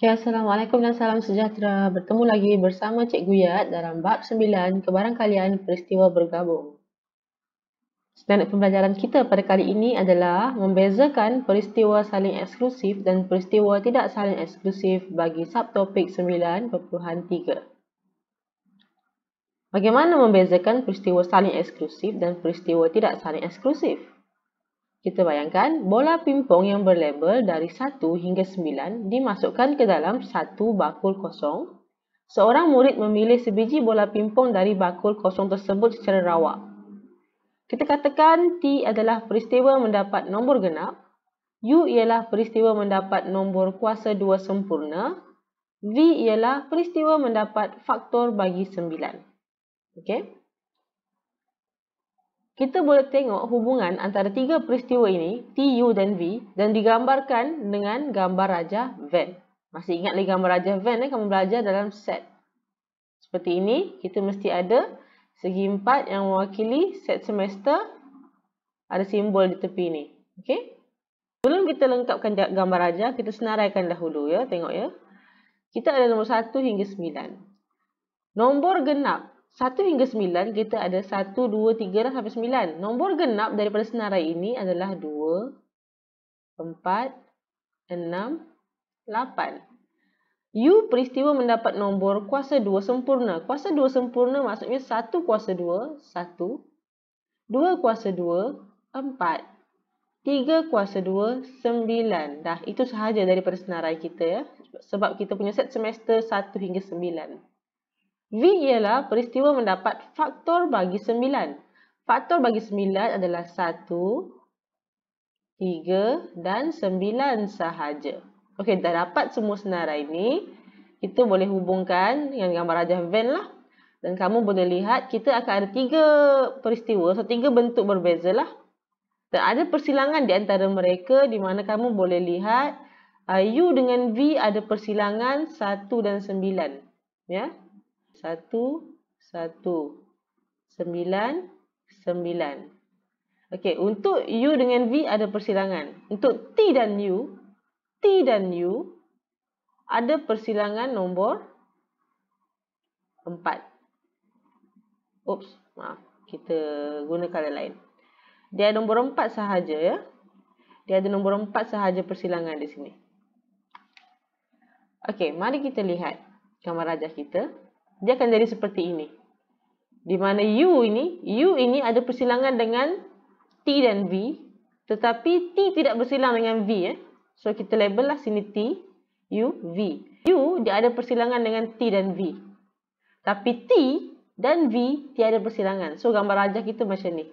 Okay, ya, Assalamualaikum dan salam sejahtera. Bertemu lagi bersama Cik Yat dalam bab 9 kebarangkalian peristiwa bergabung. Standard pembelajaran kita pada kali ini adalah membezakan peristiwa saling eksklusif dan peristiwa tidak saling eksklusif bagi subtopik 9.3. Bagaimana membezakan peristiwa saling eksklusif dan peristiwa tidak saling eksklusif? Kita bayangkan bola pimpong yang berlabel dari 1 hingga 9 dimasukkan ke dalam satu bakul kosong. Seorang murid memilih sebiji bola pimpong dari bakul kosong tersebut secara rawak. Kita katakan T adalah peristiwa mendapat nombor genap. U ialah peristiwa mendapat nombor kuasa 2 sempurna. V ialah peristiwa mendapat faktor bagi 9. Okey kita boleh tengok hubungan antara tiga peristiwa ini, T, U dan V, dan digambarkan dengan gambar Raja Van. Masih ingat lagi gambar Raja Van, eh? kamu belajar dalam set. Seperti ini, kita mesti ada segi empat yang mewakili set semester, ada simbol di tepi ini. Okay? Sebelum kita lengkapkan gambar Raja, kita senaraikan dahulu. ya. Tengok ya. Kita ada nombor satu hingga sembilan. Nombor genap 1 hingga 9 kita ada 1, 2, 3 dan sampai 9. Nombor genap daripada senarai ini adalah 2, 4, 6, 8. U peristiwa mendapat nombor kuasa 2 sempurna. Kuasa 2 sempurna maksudnya 1 kuasa 2, 1. 2 kuasa 2, 4. 3 kuasa 2, 9. Dah, itu sahaja daripada senarai kita ya. Sebab kita punya set semester 1 hingga 9. V ialah peristiwa mendapat faktor bagi sembilan. Faktor bagi sembilan adalah satu, tiga dan sembilan sahaja. Okey, dah dapat semua senarai ini. Kita boleh hubungkan dengan gambar rajah van lah. Dan kamu boleh lihat kita akan ada tiga peristiwa atau tiga bentuk berbeza lah. Dan ada persilangan di antara mereka di mana kamu boleh lihat uh, U dengan V ada persilangan satu dan sembilan, Ya satu, satu, sembilan, sembilan. Okey, untuk U dengan V ada persilangan. Untuk T dan U, T dan U ada persilangan nombor empat. Oops, maaf. Kita guna kala lain. Dia ada nombor empat sahaja. Ya? Dia ada nombor empat sahaja persilangan di sini. Okey, mari kita lihat gambar rajah kita dia akan jadi seperti ini. Di mana U ini, U ini ada persilangan dengan T dan V. Tetapi T tidak bersilang dengan V. Eh. So, kita label lah sini T, U, V. U, dia ada persilangan dengan T dan V. Tapi T dan V tiada persilangan. So, gambar rajah kita macam ni.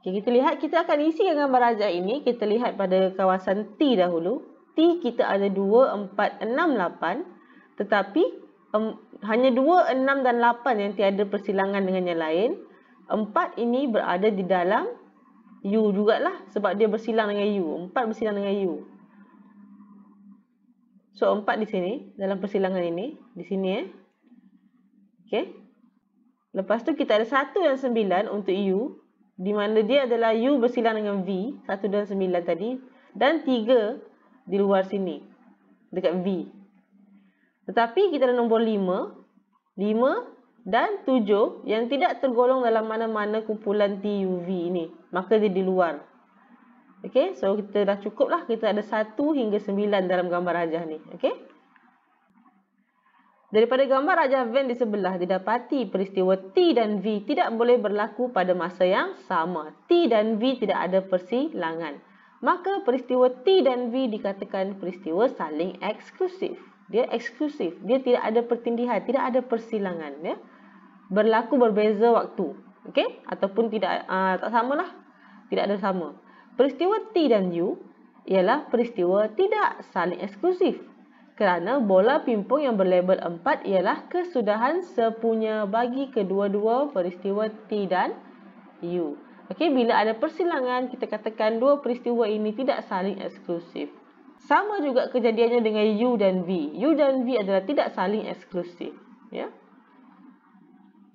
Okay, kita lihat, kita akan isi gambar rajah ini. Kita lihat pada kawasan T dahulu. T kita ada 2, 4, 6, 8. Tetapi um, hanya 2, 6 dan 8 yang tiada persilangan dengan yang lain. 4 ini berada di dalam U juga lah, sebab dia bersilang dengan U. 4 bersilang dengan U. So 4 di sini dalam persilangan ini. Di sini eh. Okay. Lepas tu kita ada 1 dan 9 untuk U. Di mana dia adalah U bersilang dengan V. 1 dan 9 tadi. Dan 3 di luar sini. Dekat V. Tetapi kita ada nombor 5, 5 dan 7 yang tidak tergolong dalam mana-mana kumpulan TUV ini. Maka dia di luar. Okey, so kita dah cukup lah. Kita ada 1 hingga 9 dalam gambar rajah ni. Okey. Daripada gambar rajah Venn di sebelah, didapati peristiwa T dan V tidak boleh berlaku pada masa yang sama. T dan V tidak ada persilangan. Maka peristiwa T dan V dikatakan peristiwa saling eksklusif dia eksklusif dia tidak ada pertindihan tidak ada persilangan ya berlaku berbeza waktu okey ataupun tidak uh, tak samalah tidak ada sama peristiwa T dan U ialah peristiwa tidak saling eksklusif kerana bola pimpong yang berlabel 4 ialah kesudahan sepunya bagi kedua-dua peristiwa T dan U. Okey, bila ada persilangan, kita katakan dua peristiwa ini tidak saling eksklusif. Sama juga kejadiannya dengan U dan V. U dan V adalah tidak saling eksklusif. Ya?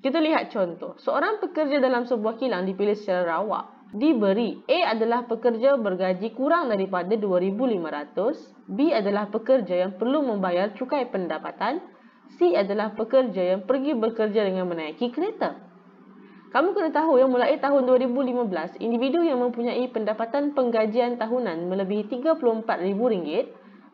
Kita lihat contoh. Seorang pekerja dalam sebuah kilang dipilih secara rawak. Diberi A adalah pekerja bergaji kurang daripada 2,500. B adalah pekerja yang perlu membayar cukai pendapatan. C adalah pekerja yang pergi bekerja dengan menaiki kereta. Kamu kena tahu yang mulai tahun 2015, individu yang mempunyai pendapatan penggajian tahunan melebihi RM34,000,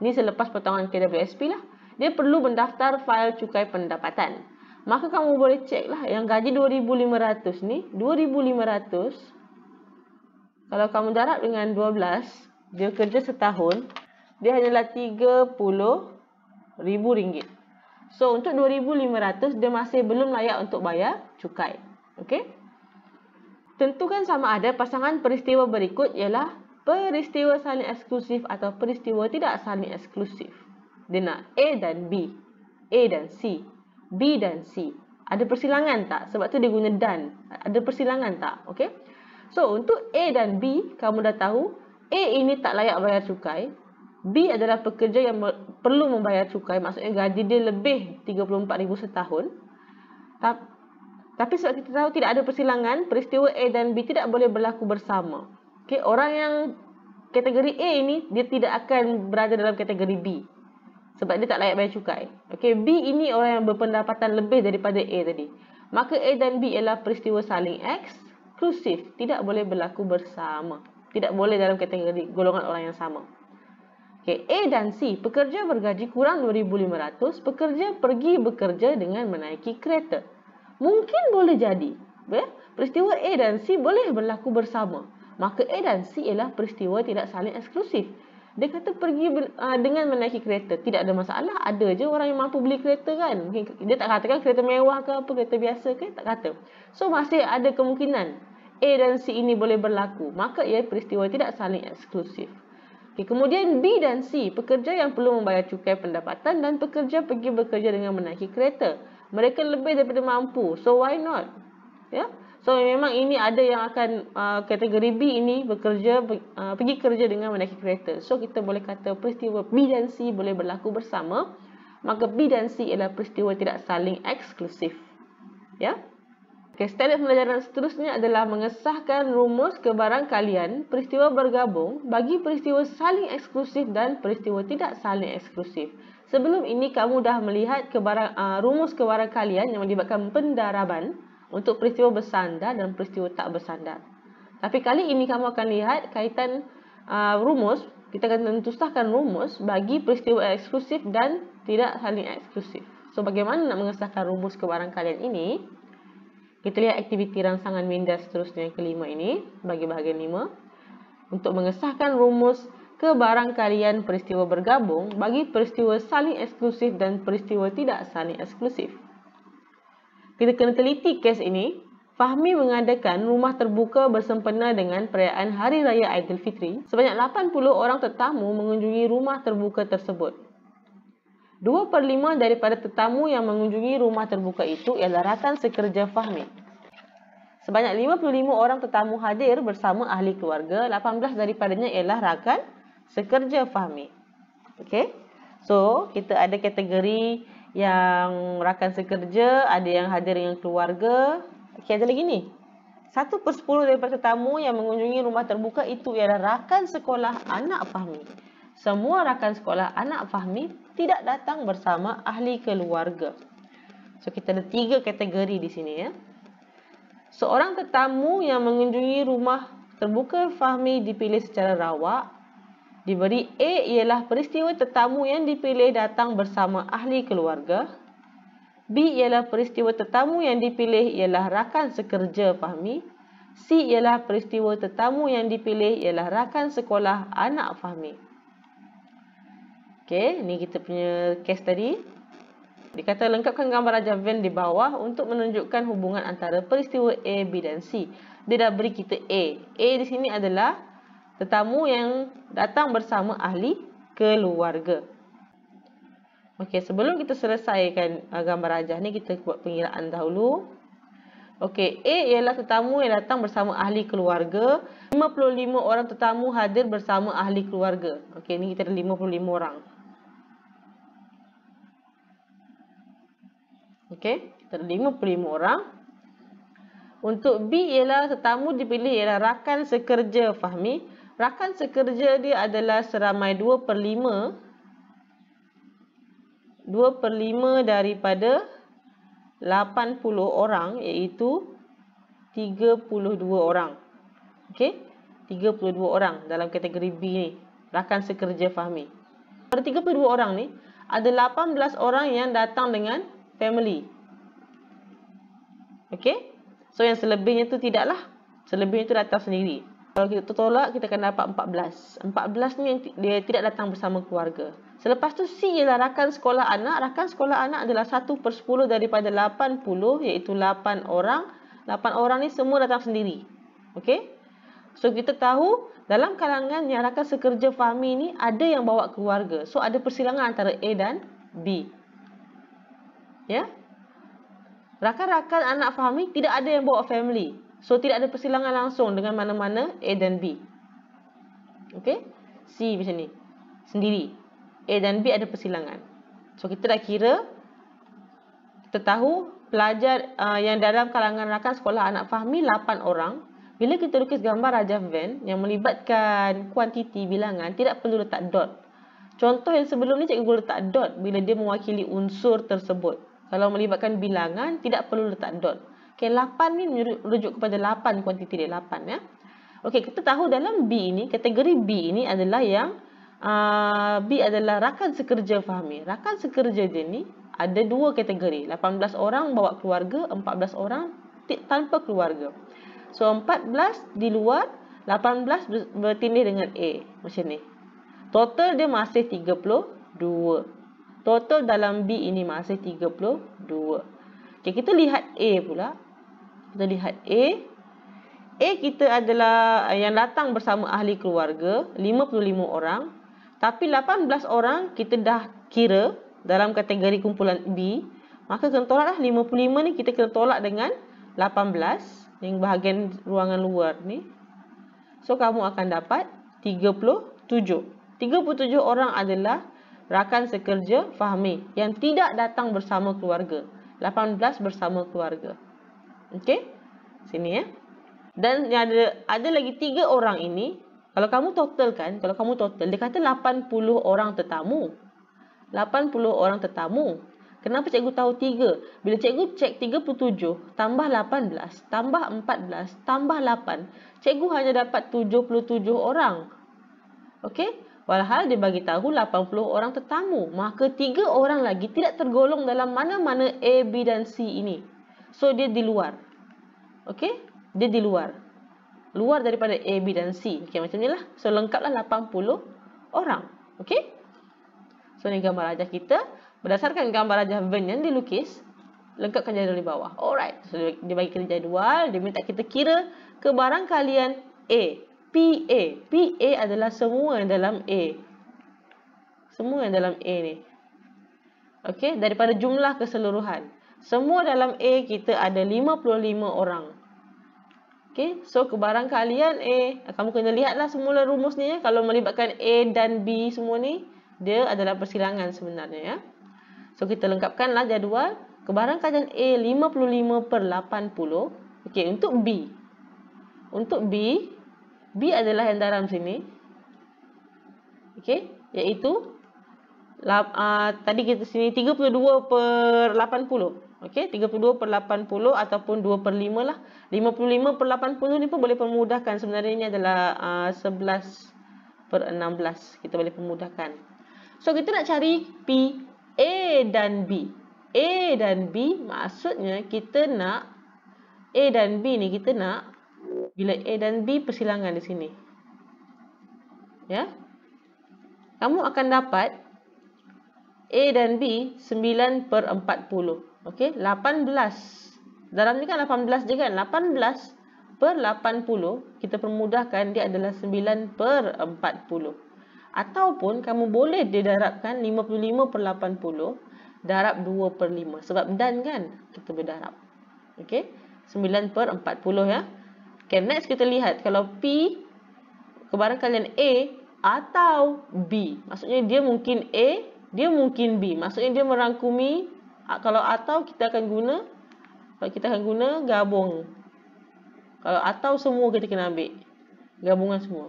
ni selepas potongan KWSP lah, dia perlu mendaftar fail cukai pendapatan. Maka kamu boleh cek lah yang gaji 2500 ni, 2500 kalau kamu darab dengan 12, dia kerja setahun, dia hanyalah RM30,000. So, untuk 2500 dia masih belum layak untuk bayar cukai. Okay, Tentukan sama ada pasangan peristiwa berikut ialah peristiwa saling eksklusif atau peristiwa tidak saling eksklusif. Dia A dan B. A dan C. B dan C. Ada persilangan tak? Sebab tu dia guna dan. Ada persilangan tak? Okey. So, untuk A dan B, kamu dah tahu A ini tak layak bayar cukai. B adalah pekerja yang perlu membayar cukai. Maksudnya gaji dia lebih 34000 setahun. Tapi, tapi sebab kita tahu tidak ada persilangan, peristiwa A dan B tidak boleh berlaku bersama. Okey, orang yang kategori A ini dia tidak akan berada dalam kategori B. Sebab dia tak layak bayar cukai. Okey, B ini orang yang berpendapatan lebih daripada A tadi. Maka A dan B ialah peristiwa saling eksklusif, tidak boleh berlaku bersama. Tidak boleh dalam kategori golongan orang yang sama. Okey, A dan C, pekerja bergaji kurang 2500, pekerja pergi bekerja dengan menaiki kereta mungkin boleh jadi. Ya? Peristiwa A dan C boleh berlaku bersama. Maka A dan C ialah peristiwa tidak saling eksklusif. Dia kata pergi ah, dengan menaiki kereta. Tidak ada masalah. Ada je orang yang mampu beli kereta kan. Dia tak katakan kereta mewah ke apa, kereta biasa ke. Tak kata. So, masih ada kemungkinan A dan C ini boleh berlaku. Maka ia peristiwa tidak saling eksklusif. Okay, kemudian B dan C. Pekerja yang perlu membayar cukai pendapatan dan pekerja pergi bekerja dengan menaiki kereta mereka lebih daripada mampu so why not ya yeah? so memang ini ada yang akan uh, kategori B ini bekerja uh, pergi kerja dengan menaiki kereta so kita boleh kata peristiwa B dan C boleh berlaku bersama maka B dan C ialah peristiwa tidak saling eksklusif ya yeah? okey standard pembelajaran seterusnya adalah mengesahkan rumus kebarangkalian peristiwa bergabung bagi peristiwa saling eksklusif dan peristiwa tidak saling eksklusif Sebelum ini kamu dah melihat kebarang, uh, ah, rumus kebarang kalian yang melibatkan pendaraban untuk peristiwa bersandar dan peristiwa tak bersandar. Tapi kali ini kamu akan lihat kaitan uh, rumus, kita akan tentustahkan rumus bagi peristiwa eksklusif dan tidak saling eksklusif. So bagaimana nak mengesahkan rumus kebarang kalian ini? Kita lihat aktiviti rangsangan minda seterusnya yang kelima ini, bagi bahagian lima. Untuk mengesahkan rumus kebarangkalian peristiwa bergabung bagi peristiwa saling eksklusif dan peristiwa tidak saling eksklusif. Kita kena teliti kes ini. Fahmi mengadakan rumah terbuka bersempena dengan perayaan Hari Raya Aidilfitri. Sebanyak 80 orang tetamu mengunjungi rumah terbuka tersebut. 2 per 5 daripada tetamu yang mengunjungi rumah terbuka itu ialah rakan sekerja Fahmi. Sebanyak 55 orang tetamu hadir bersama ahli keluarga, 18 daripadanya ialah rakan sekerja fahmi. Okay. So, kita ada kategori yang rakan sekerja, ada yang hadir dengan keluarga. Okay, ada lagi ni. Satu per sepuluh daripada tetamu yang mengunjungi rumah terbuka itu ialah rakan sekolah anak fahmi. Semua rakan sekolah anak fahmi tidak datang bersama ahli keluarga. So, kita ada tiga kategori di sini ya. Seorang tetamu yang mengunjungi rumah terbuka fahmi dipilih secara rawak Diberi A ialah peristiwa tetamu yang dipilih datang bersama ahli keluarga. B ialah peristiwa tetamu yang dipilih ialah rakan sekerja Fahmi. C ialah peristiwa tetamu yang dipilih ialah rakan sekolah anak Fahmi. Okey, ni kita punya case tadi. Dikata lengkapkan gambar Raja Van di bawah untuk menunjukkan hubungan antara peristiwa A, B dan C. Dia dah beri kita A. A di sini adalah tetamu yang datang bersama ahli keluarga. Okey, sebelum kita selesaikan uh, gambar rajah ni, kita buat pengiraan dahulu. Okey, A ialah tetamu yang datang bersama ahli keluarga. 55 orang tetamu hadir bersama ahli keluarga. Okey, ni kita ada 55 orang. Okey, kita ada 55 orang. Untuk B ialah tetamu dipilih ialah rakan sekerja Fahmi. Fahmi rakan sekerja dia adalah seramai 2 per 5 2 per 5 daripada 80 orang iaitu 32 orang ok 32 orang dalam kategori B ni rakan sekerja fahami pada 32 orang ni ada 18 orang yang datang dengan family ok so yang selebihnya tu tidaklah selebihnya tu datang sendiri kalau kita tolak kita akan dapat 14. 14 ni dia tidak datang bersama keluarga. Selepas tu C ialah rakan sekolah anak. Rakan sekolah anak adalah 1 per 10 daripada 80 iaitu 8 orang. 8 orang ni semua datang sendiri. Okay? So kita tahu dalam kalangan yang rakan sekerja fahami ni ada yang bawa keluarga. So ada persilangan antara A dan B. Ya? Rakan-rakan anak fahami tidak ada yang bawa family. So, tidak ada persilangan langsung dengan mana-mana A dan B. Okay? C macam ni. Sendiri. A dan B ada persilangan. So, kita dah kira. Kita tahu pelajar uh, yang dalam kalangan rakan sekolah anak fahami 8 orang. Bila kita lukis gambar rajah van yang melibatkan kuantiti bilangan, tidak perlu letak dot. Contoh yang sebelum ni cikgu letak dot bila dia mewakili unsur tersebut. Kalau melibatkan bilangan, tidak perlu letak dot. Okey, 8 ni merujuk kepada 8 kuantiti dia 8 ya. Okey, kita tahu dalam B ini kategori B ini adalah yang uh, B adalah rakan sekerja Fahmi. Rakan sekerja dia ni ada dua kategori. 18 orang bawa keluarga, 14 orang tanpa keluarga. So 14 di luar, 18 bertindih dengan A macam ni. Total dia masih 32. Total dalam B ini masih 32. Okey, kita lihat A pula. Kita lihat A. A kita adalah eh, yang datang bersama ahli keluarga 55 orang. Tapi 18 orang kita dah kira dalam kategori kumpulan B. Maka kena tolaklah 55 ni kita kena tolak dengan 18 yang bahagian ruangan luar ni. So kamu akan dapat 37. 37 orang adalah rakan sekerja Fahmi yang tidak datang bersama keluarga. 18 bersama keluarga. Okey. Sini ya. Dan yang ada ada lagi tiga orang ini, kalau kamu total kan, kalau kamu total, dia kata 80 orang tetamu. 80 orang tetamu. Kenapa cikgu tahu tiga? Bila cikgu cek 37 tambah 18 tambah 14 tambah 8, cikgu hanya dapat 77 orang. Okey? Walhal dia bagi tahu 80 orang tetamu, maka tiga orang lagi tidak tergolong dalam mana-mana A, B dan C ini. So dia di luar. Okey? Dia di luar. Luar daripada A, B dan C. Okey macam nilah. So lengkaplah 80 orang. Okey? So ni gambar rajah kita. Berdasarkan gambar rajah Venn yang dilukis, lengkapkan jadual di bawah. Alright. So dia bagi kita jadual, dia minta kita kira kebarangkalian A, P, PA adalah semua yang dalam A. Semua yang dalam A ni. Okey, daripada jumlah keseluruhan semua dalam A kita ada 55 orang. Okay, so kebarangkalian A, kamu kena lihatlah semula rumus ni ya. Kalau melibatkan A dan B semua ni, dia adalah persilangan sebenarnya ya. So kita lengkapkanlah jadual. Kebarangkalian A 55 per 80. Okay, untuk B. Untuk B, B adalah yang dalam sini. Okay, iaitu... La, uh, ah, tadi kita sini 32 per 80 Okey, 32 per 80 ataupun 2 per 5 lah. 55 per 80 ni pun boleh permudahkan. Sebenarnya ini adalah uh, 11 per 16. Kita boleh permudahkan. So, kita nak cari P, A dan B. A dan B maksudnya kita nak A dan B ni kita nak bila A dan B persilangan di sini. Ya. Kamu akan dapat A dan B 9 per 40. Okey, 18. Dalam ni kan 18 je kan? 18 per 80, kita permudahkan dia adalah 9 per 40. Ataupun kamu boleh didarabkan 55 per 80, darab 2 per 5. Sebab dan kan kita berdarab. Okey, 9 per 40 ya. Okey, next kita lihat kalau P kalian A atau B. Maksudnya dia mungkin A, dia mungkin B. Maksudnya dia merangkumi Ah, kalau atau kita akan guna kalau kita akan guna gabung kalau atau semua kita kena ambil gabungan semua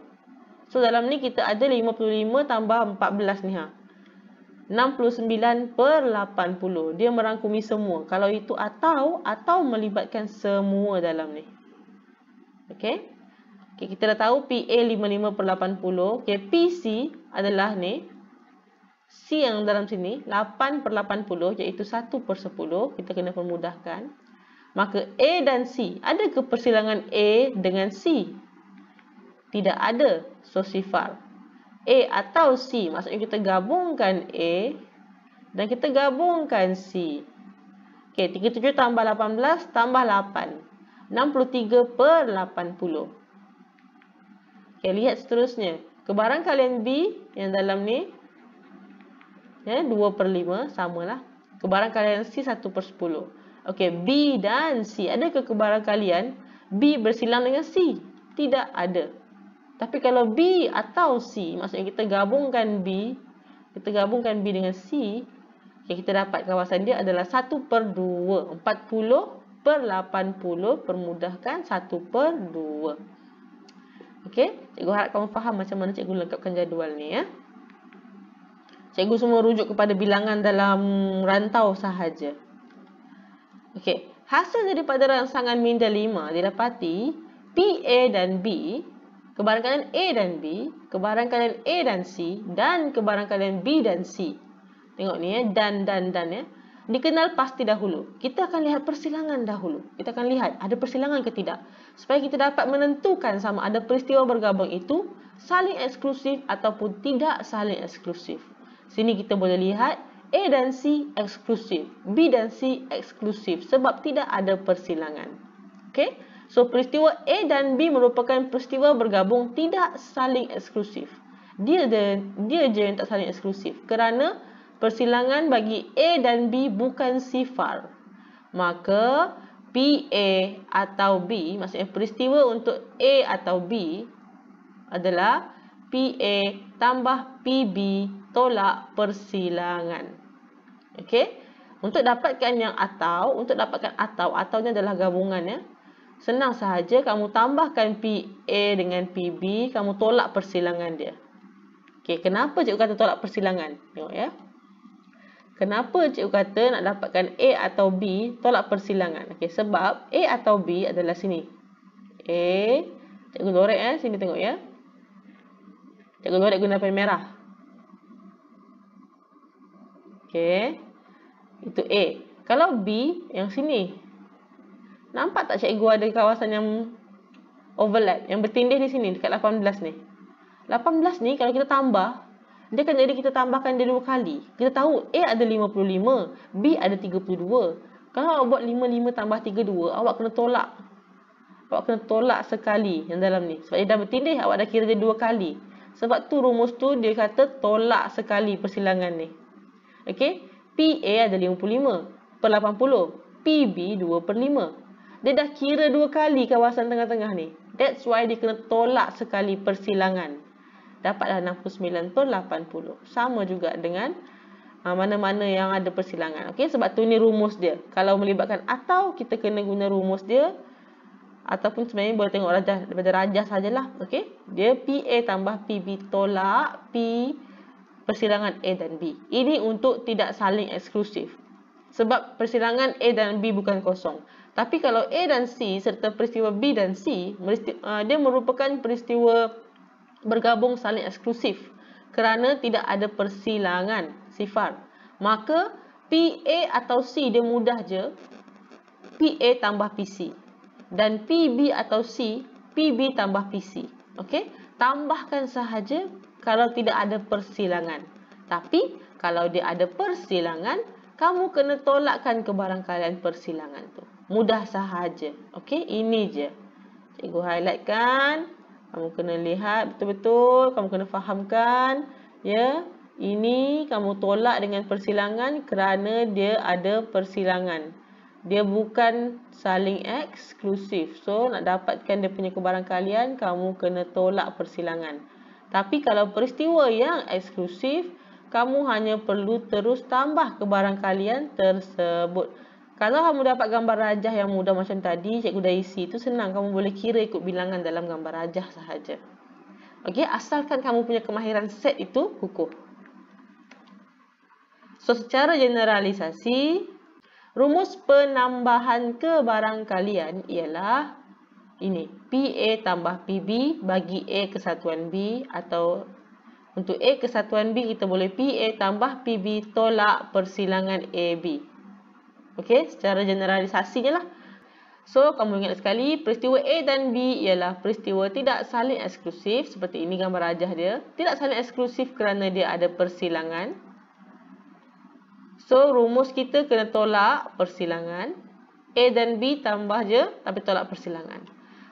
so dalam ni kita ada 55 tambah 14 ni ha 69 per 80 dia merangkumi semua kalau itu atau atau melibatkan semua dalam ni Okay? ok kita dah tahu PA 55 per 80 Okay? PC adalah ni C yang dalam sini 8 per 80 iaitu 1 per 10 kita kena permudahkan maka A dan C ada ke persilangan A dengan C tidak ada so sifar A atau C maksudnya kita gabungkan A dan kita gabungkan C okay 37 tambah 18 tambah 8 63 per 80 ok lihat seterusnya kebarangkalian B yang dalam ni ya, 2 per 5 lah. kebarang kalian C 1 per 10. Okey, B dan C. ada ke kebarang kalian B bersilang dengan C? Tidak ada. Tapi kalau B atau C, maksudnya kita gabungkan B, kita gabungkan B dengan C, okay, kita dapat kawasan dia adalah 1 per 2. 40 per 80 permudahkan 1 per 2. Okey, cikgu harap kamu faham macam mana cikgu lengkapkan jadual ni ya. Cikgu semua rujuk kepada bilangan dalam rantau sahaja. Okey, hasil daripada rangsangan minda 5 didapati PA dan B, kebarangkalian A dan B, kebarangkalian A dan C dan kebarangkalian B dan C. Tengok ni ya, dan dan dan ya. Dikenal pasti dahulu. Kita akan lihat persilangan dahulu. Kita akan lihat ada persilangan ke tidak. Supaya kita dapat menentukan sama ada peristiwa bergabung itu saling eksklusif ataupun tidak saling eksklusif. Sini kita boleh lihat A dan C eksklusif, B dan C eksklusif sebab tidak ada persilangan. okay? So peristiwa A dan B merupakan peristiwa bergabung tidak saling eksklusif. Dia dia, dia je yang tak saling eksklusif kerana persilangan bagi A dan B bukan sifar. Maka P PA atau B maksudnya peristiwa untuk A atau B adalah P PA tambah P B tolak persilangan. Okey. Untuk dapatkan yang atau, untuk dapatkan atau, ataunya adalah gabungan ya. Senang sahaja kamu tambahkan PA dengan PB, kamu tolak persilangan dia. Okey, kenapa cikgu kata tolak persilangan? Tengok ya. Kenapa cikgu kata nak dapatkan A atau B, tolak persilangan? Okey, sebab A atau B adalah sini. A, eh, cikgu lorek ya, eh, sini tengok ya. Cikgu lorek guna pen merah. Okey. Itu A. Kalau B yang sini. Nampak tak cikgu ada kawasan yang overlap yang bertindih di sini dekat 18 ni. 18 ni kalau kita tambah dia akan jadi kita tambahkan dia dua kali. Kita tahu A ada 55, B ada 32. Kalau awak buat 55 tambah 32, awak kena tolak. Awak kena tolak sekali yang dalam ni. Sebab dia dah bertindih, awak dah kira dia dua kali. Sebab tu rumus tu dia kata tolak sekali persilangan ni. Okey, PA ada 55 per 80. PB 2 per 5. Dia dah kira dua kali kawasan tengah-tengah ni. That's why dia kena tolak sekali persilangan. Dapatlah 69 per 80. Sama juga dengan ah, mana-mana yang ada persilangan. Okey, sebab tu ni rumus dia. Kalau melibatkan atau kita kena guna rumus dia. Ataupun sebenarnya boleh tengok rajah. Daripada rajah sajalah. Okey, dia PA tambah PB tolak P persilangan A dan B. Ini untuk tidak saling eksklusif. Sebab persilangan A dan B bukan kosong. Tapi kalau A dan C serta peristiwa B dan C, uh, dia merupakan peristiwa bergabung saling eksklusif kerana tidak ada persilangan sifar. Maka PA atau C dia mudah je PA tambah PC. Dan PB atau C, PB tambah PC. okay? Tambahkan sahaja kalau tidak ada persilangan. Tapi kalau dia ada persilangan, kamu kena tolakkan kebarangkalian persilangan tu. Mudah sahaja. Okey, ini je. Cikgu highlightkan. Kamu kena lihat betul-betul, kamu kena fahamkan, ya. Ini kamu tolak dengan persilangan kerana dia ada persilangan. Dia bukan saling eksklusif. So, nak dapatkan dia punya kebarangkalian, kamu kena tolak persilangan. Tapi kalau peristiwa yang eksklusif, kamu hanya perlu terus tambah ke barang kalian tersebut. Kalau kamu dapat gambar rajah yang mudah macam tadi, cikgu dah isi, itu senang. Kamu boleh kira ikut bilangan dalam gambar rajah sahaja. Okey, asalkan kamu punya kemahiran set itu kukuh. So, secara generalisasi, rumus penambahan ke barang kalian ialah ini PA tambah PB bagi A kesatuan B atau untuk A kesatuan B kita boleh PA tambah PB tolak persilangan AB. Okey, secara generalisasinya lah. So, kamu ingat sekali peristiwa A dan B ialah peristiwa tidak saling eksklusif seperti ini gambar rajah dia. Tidak saling eksklusif kerana dia ada persilangan. So, rumus kita kena tolak persilangan. A dan B tambah je tapi tolak persilangan.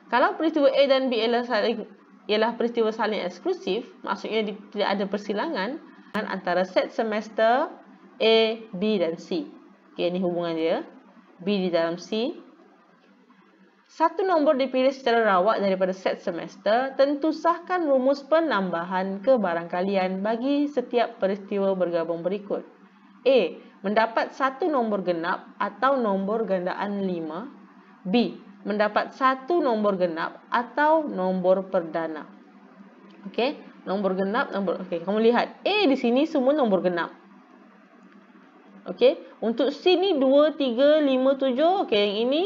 Kalau peristiwa A dan B ialah saling ialah peristiwa saling eksklusif, maksudnya tidak ada persilangan antara set semester A, B dan C. Okey, ini hubungan dia. B di dalam C. Satu nombor dipilih secara rawak daripada set semester, tentu sahkan rumus penambahan ke barang kalian bagi setiap peristiwa bergabung berikut. A. Mendapat satu nombor genap atau nombor gandaan lima. B mendapat satu nombor genap atau nombor perdana. Okey, nombor genap nombor okey, kamu lihat A di sini semua nombor genap. Okey, untuk C ni 2 3 5 7, okey yang ini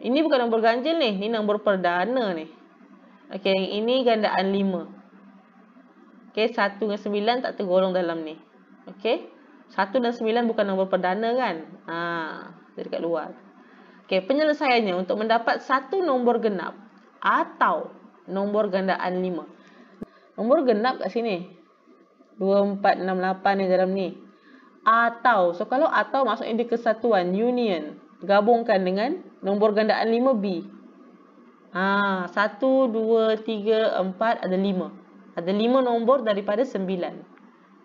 ini bukan nombor ganjil ni, ini nombor perdana ni. Okey, yang ini gandaan 5. Okey, 1 dengan 9 tak tergolong dalam ni. Okey. 1 dan 9 bukan nombor perdana kan? Ha, dia dekat luar. Okay, penyelesaiannya untuk mendapat satu nombor genap atau nombor gandaan 5. Nombor genap kat sini. 2, 4, 6, 8 di dalam ni. Atau, so kalau atau maksudnya di kesatuan, union, gabungkan dengan nombor gandaan 5B. Ah, 1, 2, 3, 4, ada 5. Ada 5 nombor daripada 9.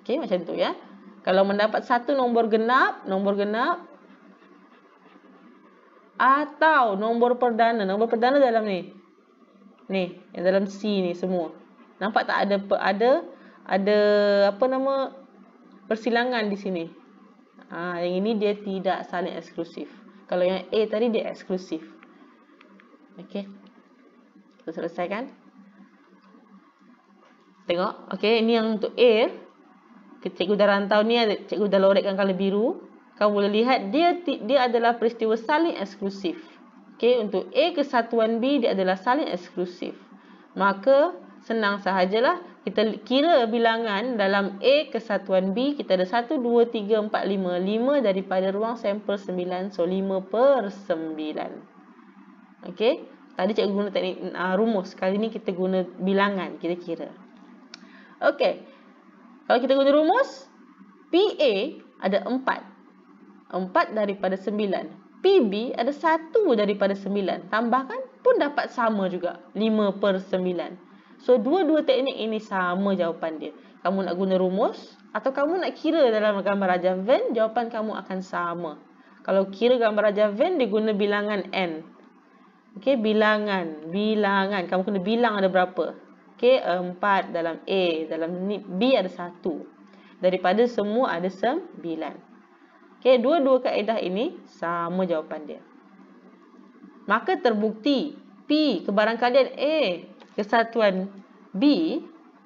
Okay macam tu ya. Kalau mendapat satu nombor genap, nombor genap, atau nombor perdana nombor perdana dalam ni ni yang dalam C ni semua nampak tak ada ada ada apa nama persilangan di sini ha, yang ini dia tidak saling eksklusif kalau yang A tadi dia eksklusif ok kita selesaikan tengok ok ini yang untuk A cikgu dah rantau ni cikgu dah lorekkan kalau biru kamu boleh lihat dia dia adalah peristiwa saling eksklusif. Okey, untuk A kesatuan B dia adalah saling eksklusif. Maka senang sahajalah kita kira bilangan dalam A kesatuan B kita ada 1 2 3 4 5 5 daripada ruang sampel 9 so 5/9. Okey. Tadi cikgu guna teknik uh, rumus, kali ni kita guna bilangan, kita kira. Okey. Kalau kita guna rumus PA ada 4. Empat daripada 9. PB ada satu daripada sembilan, Tambahkan pun dapat sama juga. lima per sembilan. So, dua-dua teknik ini sama jawapan dia. Kamu nak guna rumus atau kamu nak kira dalam gambar raja Venn, jawapan kamu akan sama. Kalau kira gambar raja Venn, dia guna bilangan N. Okey, bilangan. Bilangan. Kamu kena bilang ada berapa. Okey, empat dalam A. Dalam B ada satu Daripada semua ada sembilan. Okey, dua-dua kaedah ini sama jawapan dia. Maka terbukti P kebarangkalian A kesatuan B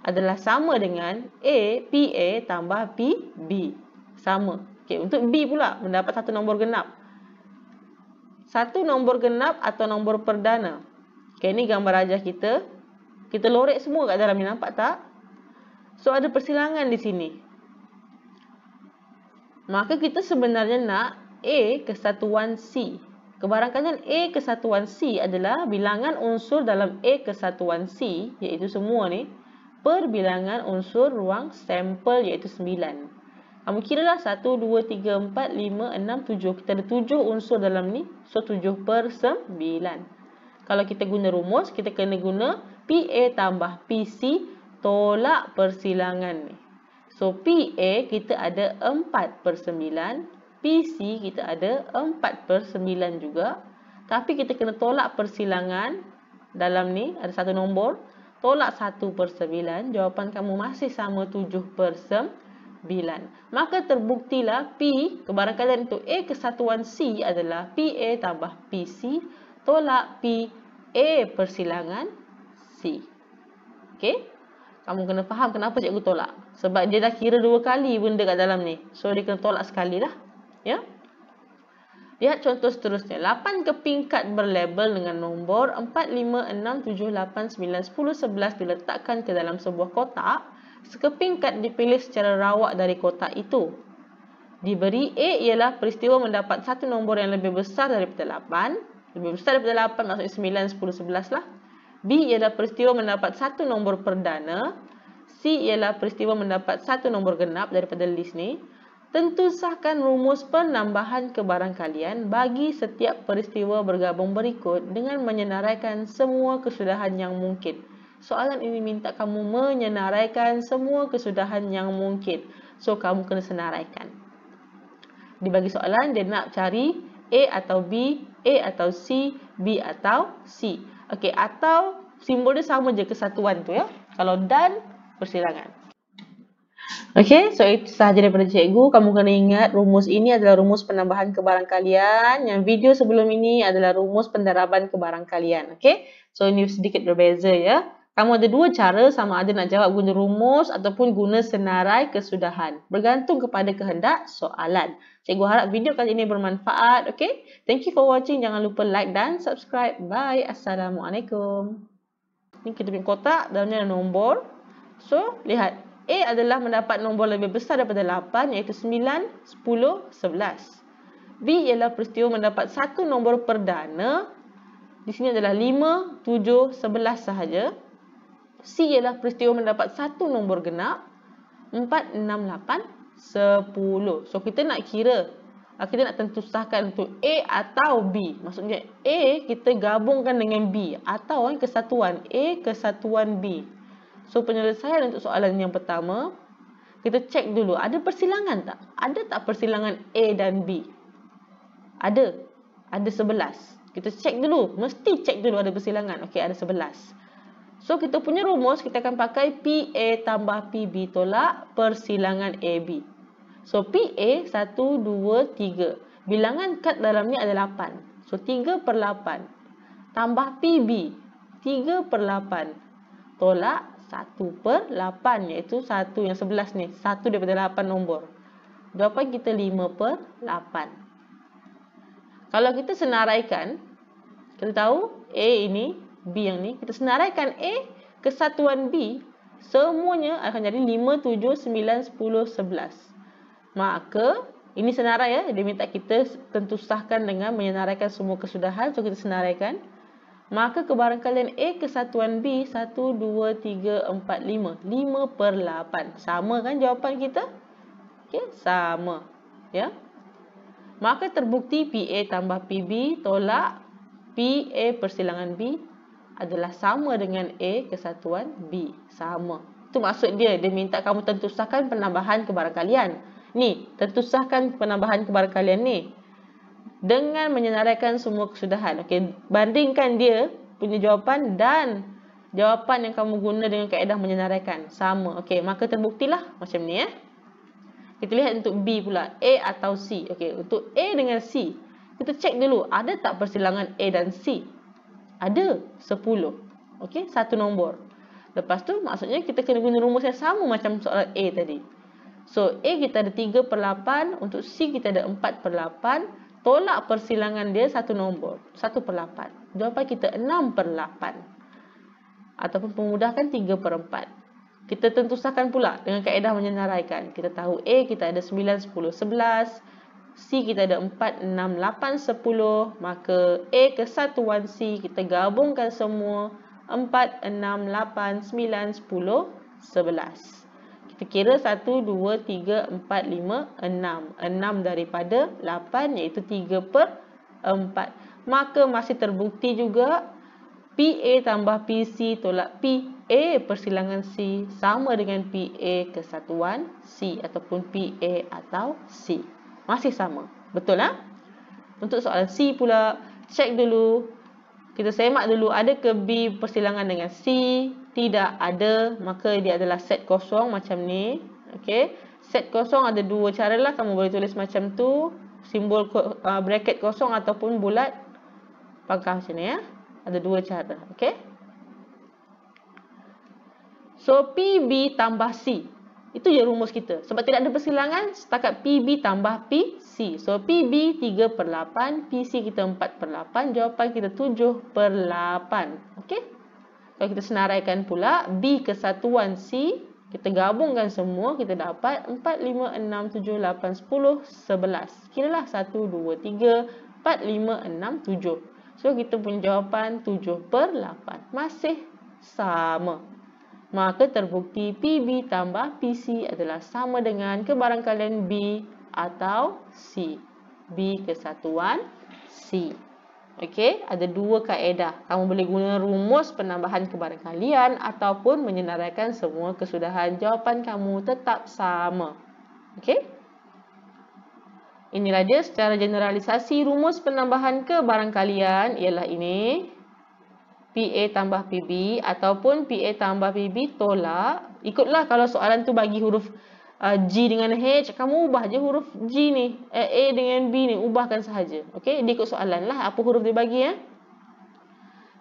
adalah sama dengan A PA tambah P B. Sama. Okey, untuk B pula mendapat satu nombor genap. Satu nombor genap atau nombor perdana. Okey, ini gambar rajah kita. Kita lorek semua kat dalam ni nampak tak? So ada persilangan di sini maka kita sebenarnya nak A kesatuan C. Kebarangkalian A kesatuan C adalah bilangan unsur dalam A kesatuan C, iaitu semua ni, per bilangan unsur ruang sampel iaitu 9. Kamu kira lah 1, 2, 3, 4, 5, 6, 7. Kita ada 7 unsur dalam ni, so 7 per 9. Kalau kita guna rumus, kita kena guna PA tambah PC tolak persilangan ni. So PA kita ada 4 per 9 PC kita ada 4 per 9 juga Tapi kita kena tolak persilangan Dalam ni ada satu nombor Tolak 1 per 9 Jawapan kamu masih sama 7 per 9 Maka terbuktilah P Kebarang kalian untuk A kesatuan C adalah PA tambah PC Tolak P A persilangan C Okay Kamu kena faham kenapa cikgu tolak sebab dia dah kira dua kali benda kat dalam ni. So, dia kena tolak sekali lah. Ya? Lihat contoh seterusnya. 8 keping kad berlabel dengan nombor 4, 5, 6, 7, 8, 9, 10, diletakkan ke dalam sebuah kotak. Sekeping kad dipilih secara rawak dari kotak itu. Diberi A ialah peristiwa mendapat satu nombor yang lebih besar daripada 8. Lebih besar daripada 8 maksudnya 9, 10, 11 lah. B ialah peristiwa mendapat satu nombor perdana. C ialah peristiwa mendapat satu nombor genap daripada list ni. Tentu sahkan rumus penambahan kebarang kalian bagi setiap peristiwa bergabung berikut dengan menyenaraikan semua kesudahan yang mungkin. Soalan ini minta kamu menyenaraikan semua kesudahan yang mungkin. So, kamu kena senaraikan. Di bagi soalan, dia nak cari A atau B, A atau C, B atau C. Okey, atau simbol dia sama je kesatuan tu ya. Kalau dan persilangan. Okey, so itu sahaja daripada cikgu. Kamu kena ingat rumus ini adalah rumus penambahan kebarang kalian. Yang video sebelum ini adalah rumus pendaraban kebarang kalian. Okey, so ini sedikit berbeza ya. Kamu ada dua cara sama ada nak jawab guna rumus ataupun guna senarai kesudahan. Bergantung kepada kehendak soalan. Cikgu harap video kali ini bermanfaat. Okey, thank you for watching. Jangan lupa like dan subscribe. Bye. Assalamualaikum. Ini kita punya kotak. Dalamnya ada nombor. So, lihat. A adalah mendapat nombor lebih besar daripada 8 iaitu 9, 10, 11. B ialah peristiwa mendapat satu nombor perdana. Di sini adalah 5, 7, 11 sahaja. C ialah peristiwa mendapat satu nombor genap. 4, 6, 8, 10. So, kita nak kira. Ah, kita nak tentusahkan untuk A atau B. Maksudnya A kita gabungkan dengan B. Atau kesatuan A kesatuan B. So penyelesaian untuk soalan yang pertama Kita cek dulu Ada persilangan tak? Ada tak persilangan A dan B? Ada Ada sebelas. Kita cek dulu Mesti cek dulu ada persilangan Okey ada sebelas. So kita punya rumus Kita akan pakai PA tambah PB tolak persilangan AB So PA 1, 2, 3 Bilangan kad dalam ni ada 8 So 3 per 8 Tambah PB 3 per 8 Tolak 1 per 8 iaitu 1 yang 11 ni 1 daripada 8 nombor berapa kita 5 per 8 kalau kita senaraikan kita tahu A ini B yang ni kita senaraikan A kesatuan B semuanya akan jadi 5, 7, 9, 10, 11 maka ini senarai ya dia minta kita tentu sahkan dengan menyenaraikan semua kesudahan so kita senaraikan maka kebarangkalian A satuan B 1, 2, 3, 4, 5 5 per 8 sama kan jawapan kita okay, sama ya. maka terbukti PA tambah PB tolak PA persilangan B adalah sama dengan A satuan B sama itu maksud dia, dia minta kamu tentusahkan penambahan kebarangkalian ni, tentusahkan penambahan kebarangkalian ni dengan menyenaraikan semua kesudahan. Okey, bandingkan dia punya jawapan dan jawapan yang kamu guna dengan kaedah menyenaraikan. Sama. Okey, maka terbuktilah macam ni ya. Eh. Kita lihat untuk B pula, A atau C. Okey, untuk A dengan C, kita cek dulu ada tak persilangan A dan C? Ada 10. Okey, satu nombor. Lepas tu maksudnya kita kena guna rumus yang sama macam soalan A tadi. So, A kita ada 3 per 8, untuk C kita ada 4 per 8, tolak persilangan dia satu nombor. Satu per lapan. Jawapan kita enam per lapan. Ataupun pemudahkan tiga per empat. Kita tentu sahkan pula dengan kaedah menyenaraikan. Kita tahu A kita ada sembilan sepuluh sebelas, C kita ada empat enam lapan sepuluh, Maka A kesatuan C kita gabungkan semua. empat enam lapan sembilan sepuluh sebelas kira 1, 2, 3, 4, 5, 6. 6 daripada 8 iaitu 3 per 4. Maka masih terbukti juga PA tambah PC tolak PA persilangan C sama dengan PA kesatuan C ataupun PA atau C. Masih sama. Betul lah? Untuk soalan C pula, check dulu. Kita semak dulu ada ke B persilangan dengan C tidak ada, maka dia adalah set kosong macam ni. Okey, Set kosong ada dua caralah. Kamu boleh tulis macam tu. Simbol uh, bracket kosong ataupun bulat. Pangkah macam ni ya. Ada dua cara. Okey. So, PB tambah C. Itu je rumus kita. Sebab tidak ada persilangan, setakat PB tambah PC. So, PB 3 per 8, PC kita 4 per 8, jawapan kita 7 per 8. Okay. Kalau kita senaraikan pula B kesatuan C kita gabungkan semua kita dapat 4 5 6 7 8 10 11. Kiralah 1 2 3 4 5 6 7. So kita punya jawapan 7/8 per masih sama. Maka terbukti PB tambah PC adalah sama dengan kebarangkalian B atau C. B kesatuan C. Okey, ada dua kaedah. Kamu boleh guna rumus penambahan kebarangkalian ataupun menyenaraikan semua kesudahan jawapan kamu tetap sama. Okey? Inilah dia secara generalisasi rumus penambahan kebarangkalian ialah ini. PA tambah PB ataupun PA tambah PB tolak. Ikutlah kalau soalan tu bagi huruf uh, G dengan H, kamu ubah je huruf G ni. Eh, A dengan B ni, ubahkan sahaja. Okay? dia ikut soalan lah. Apa huruf dia bagi ya.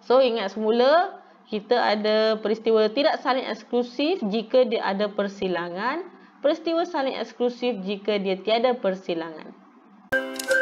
So, ingat semula, kita ada peristiwa tidak saling eksklusif jika dia ada persilangan. Peristiwa saling eksklusif jika dia tiada persilangan. Musik